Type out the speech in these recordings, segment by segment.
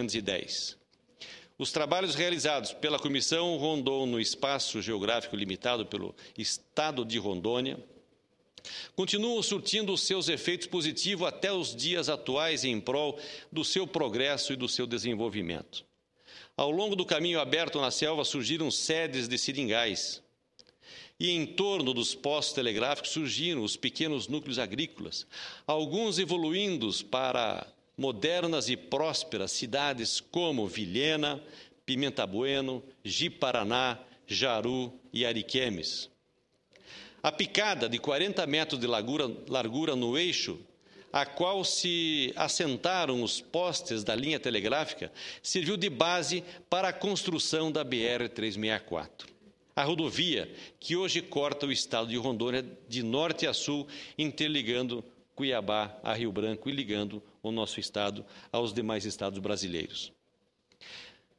1910. Os trabalhos realizados pela Comissão Rondon no espaço geográfico limitado pelo Estado de Rondônia continuam surtindo os seus efeitos positivos até os dias atuais em prol do seu progresso e do seu desenvolvimento. Ao longo do caminho aberto na selva surgiram sedes de seringais. E em torno dos postos telegráficos surgiram os pequenos núcleos agrícolas, alguns evoluindo para modernas e prósperas cidades como Vilhena, Pimenta Bueno, Jiparaná, Jaru e Ariquemes. A picada de 40 metros de largura, largura no eixo, a qual se assentaram os postes da linha telegráfica, serviu de base para a construção da BR-364. A rodovia que hoje corta o estado de Rondônia de norte a sul, interligando Cuiabá a Rio Branco e ligando o nosso estado aos demais estados brasileiros.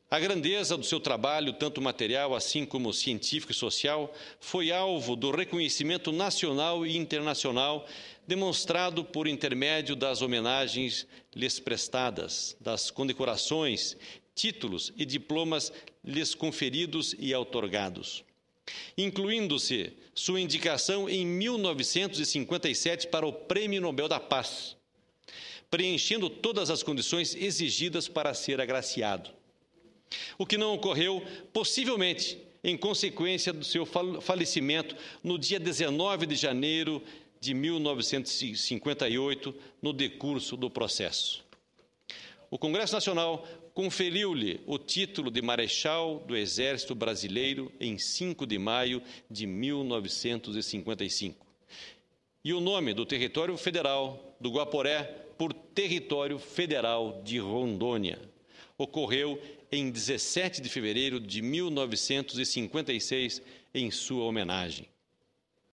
A grandeza do seu trabalho, tanto material assim como científico e social, foi alvo do reconhecimento nacional e internacional demonstrado por intermédio das homenagens lhes prestadas, das condecorações, títulos e diplomas lhes conferidos e outorgados incluindo-se sua indicação em 1957 para o Prêmio Nobel da Paz, preenchendo todas as condições exigidas para ser agraciado. O que não ocorreu, possivelmente, em consequência do seu falecimento no dia 19 de janeiro de 1958, no decurso do processo o Congresso Nacional conferiu-lhe o título de Marechal do Exército Brasileiro em 5 de maio de 1955. E o nome do território federal do Guaporé por Território Federal de Rondônia. Ocorreu em 17 de fevereiro de 1956 em sua homenagem.